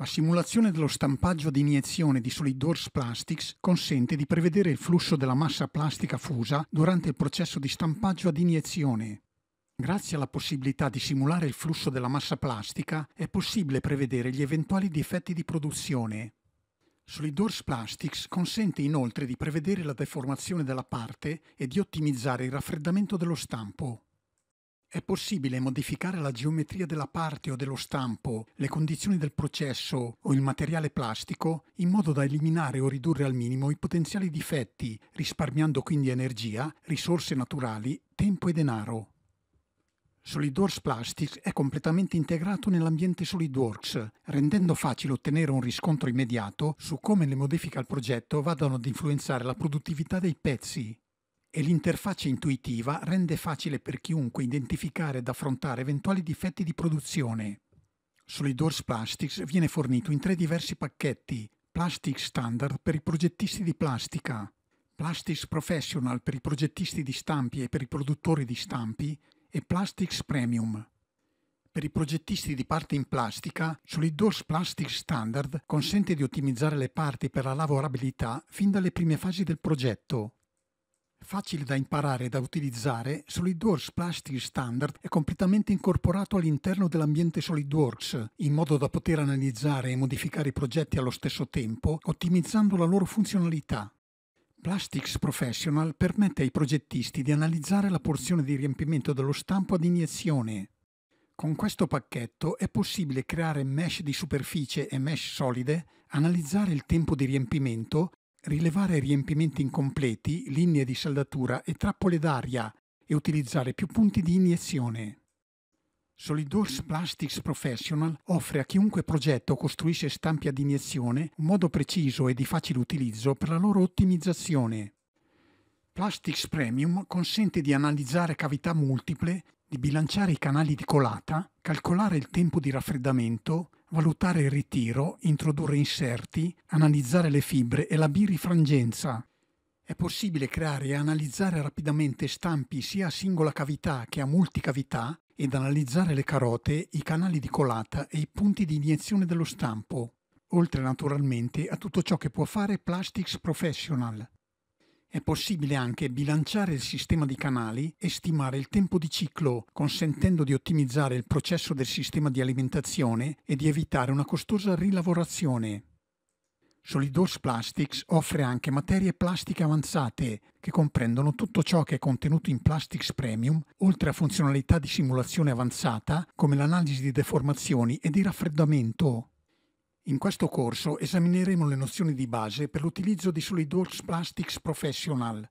La simulazione dello stampaggio ad iniezione di Solid Plastics consente di prevedere il flusso della massa plastica fusa durante il processo di stampaggio ad iniezione. Grazie alla possibilità di simulare il flusso della massa plastica è possibile prevedere gli eventuali difetti di produzione. Solid Plastics consente inoltre di prevedere la deformazione della parte e di ottimizzare il raffreddamento dello stampo. È possibile modificare la geometria della parte o dello stampo, le condizioni del processo o il materiale plastico in modo da eliminare o ridurre al minimo i potenziali difetti, risparmiando quindi energia, risorse naturali, tempo e denaro. SolidWorks Plastics è completamente integrato nell'ambiente SolidWorks, rendendo facile ottenere un riscontro immediato su come le modifiche al progetto vadano ad influenzare la produttività dei pezzi, e l'interfaccia intuitiva rende facile per chiunque identificare ed affrontare eventuali difetti di produzione. SolidWorks Plastics viene fornito in tre diversi pacchetti, Plastics Standard per i progettisti di plastica, Plastics Professional per i progettisti di stampi e per i produttori di stampi e Plastics Premium. Per i progettisti di parte in plastica, SolidWorks Plastics Standard consente di ottimizzare le parti per la lavorabilità fin dalle prime fasi del progetto, Facile da imparare e da utilizzare, SolidWorks Plastic Standard è completamente incorporato all'interno dell'ambiente SolidWorks, in modo da poter analizzare e modificare i progetti allo stesso tempo, ottimizzando la loro funzionalità. Plastics Professional permette ai progettisti di analizzare la porzione di riempimento dello stampo ad iniezione. Con questo pacchetto è possibile creare mesh di superficie e mesh solide, analizzare il tempo di riempimento, rilevare riempimenti incompleti, linee di saldatura e trappole d'aria e utilizzare più punti di iniezione. SolidWorks Plastics Professional offre a chiunque progetto costruisce stampi ad iniezione un modo preciso e di facile utilizzo per la loro ottimizzazione. Plastics Premium consente di analizzare cavità multiple di bilanciare i canali di colata, calcolare il tempo di raffreddamento, valutare il ritiro, introdurre inserti, analizzare le fibre e la birifrangenza. È possibile creare e analizzare rapidamente stampi sia a singola cavità che a multicavità ed analizzare le carote, i canali di colata e i punti di iniezione dello stampo, oltre naturalmente a tutto ciò che può fare Plastics Professional, è possibile anche bilanciare il sistema di canali e stimare il tempo di ciclo, consentendo di ottimizzare il processo del sistema di alimentazione e di evitare una costosa rilavorazione. Solidors Plastics offre anche materie plastiche avanzate, che comprendono tutto ciò che è contenuto in Plastics Premium, oltre a funzionalità di simulazione avanzata come l'analisi di deformazioni e di raffreddamento. In questo corso esamineremo le nozioni di base per l'utilizzo di SolidWorks Plastics Professional.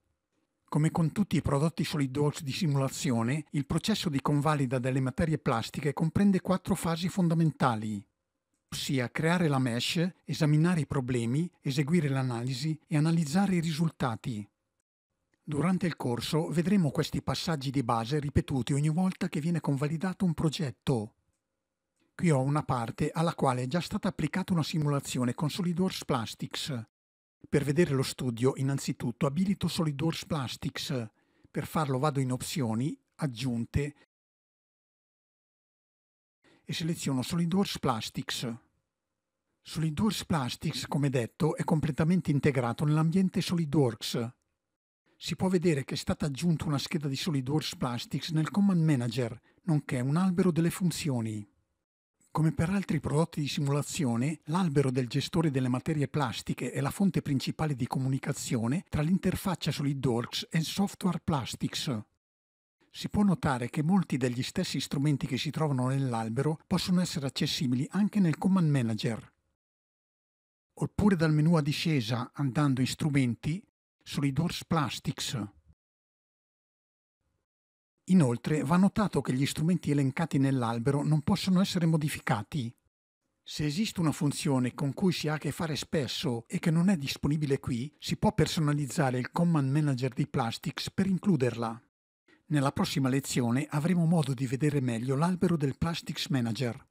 Come con tutti i prodotti SolidWorks di simulazione, il processo di convalida delle materie plastiche comprende quattro fasi fondamentali, ossia creare la mesh, esaminare i problemi, eseguire l'analisi e analizzare i risultati. Durante il corso vedremo questi passaggi di base ripetuti ogni volta che viene convalidato un progetto, Qui ho una parte alla quale è già stata applicata una simulazione con SolidWorks Plastics. Per vedere lo studio, innanzitutto abilito SolidWorks Plastics. Per farlo vado in Opzioni, Aggiunte e seleziono SolidWorks Plastics. SolidWorks Plastics, come detto, è completamente integrato nell'ambiente SolidWorks. Si può vedere che è stata aggiunta una scheda di SolidWorks Plastics nel Command Manager, nonché un albero delle funzioni. Come per altri prodotti di simulazione, l'albero del gestore delle materie plastiche è la fonte principale di comunicazione tra l'interfaccia SolidWorks e il software Plastics. Si può notare che molti degli stessi strumenti che si trovano nell'albero possono essere accessibili anche nel Command Manager. Oppure dal menu a discesa andando in Strumenti, SolidWorks Plastics Inoltre va notato che gli strumenti elencati nell'albero non possono essere modificati. Se esiste una funzione con cui si ha a che fare spesso e che non è disponibile qui, si può personalizzare il Command Manager di Plastics per includerla. Nella prossima lezione avremo modo di vedere meglio l'albero del Plastics Manager.